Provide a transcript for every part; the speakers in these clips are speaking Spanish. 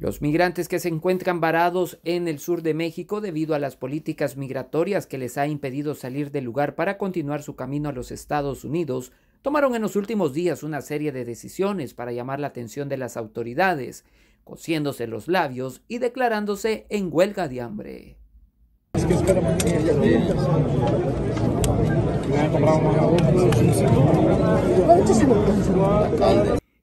Los migrantes que se encuentran varados en el sur de México debido a las políticas migratorias que les ha impedido salir del lugar para continuar su camino a los Estados Unidos tomaron en los últimos días una serie de decisiones para llamar la atención de las autoridades, cosiéndose los labios y declarándose en huelga de hambre.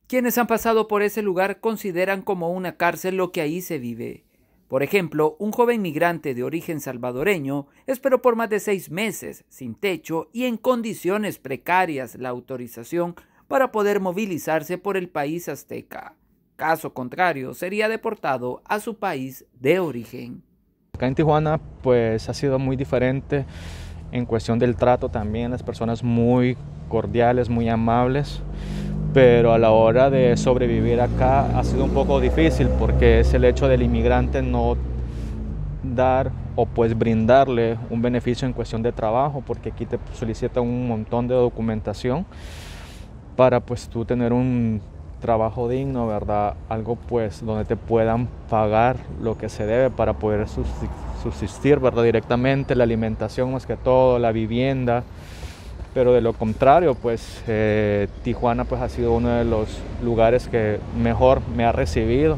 Quienes han pasado por ese lugar consideran como una cárcel lo que ahí se vive. Por ejemplo, un joven migrante de origen salvadoreño esperó por más de seis meses, sin techo y en condiciones precarias, la autorización para poder movilizarse por el país azteca. Caso contrario, sería deportado a su país de origen. Acá en Tijuana, pues ha sido muy diferente en cuestión del trato también, las personas muy cordiales, muy amables pero a la hora de sobrevivir acá ha sido un poco difícil porque es el hecho del inmigrante no dar o pues brindarle un beneficio en cuestión de trabajo, porque aquí te solicitan un montón de documentación para pues tú tener un trabajo digno, ¿verdad? Algo pues donde te puedan pagar lo que se debe para poder subsistir, ¿verdad? Directamente, la alimentación más que todo, la vivienda, pero de lo contrario, pues eh, Tijuana pues, ha sido uno de los lugares que mejor me ha recibido.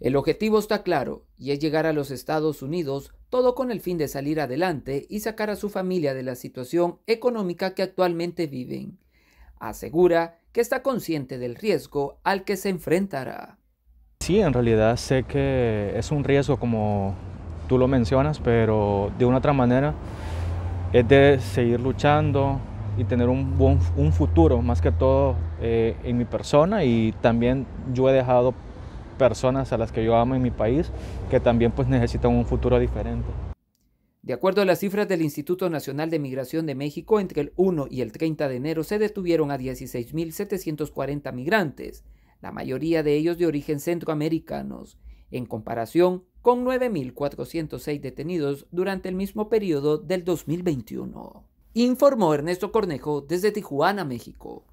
El objetivo está claro, y es llegar a los Estados Unidos, todo con el fin de salir adelante y sacar a su familia de la situación económica que actualmente viven. Asegura que está consciente del riesgo al que se enfrentará. Sí, en realidad sé que es un riesgo como tú lo mencionas, pero de una otra manera es de seguir luchando y tener un, un futuro, más que todo eh, en mi persona y también yo he dejado personas a las que yo amo en mi país que también pues necesitan un futuro diferente. De acuerdo a las cifras del Instituto Nacional de Migración de México, entre el 1 y el 30 de enero se detuvieron a 16.740 migrantes, la mayoría de ellos de origen centroamericanos. En comparación, con 9.406 detenidos durante el mismo periodo del 2021, informó Ernesto Cornejo desde Tijuana, México.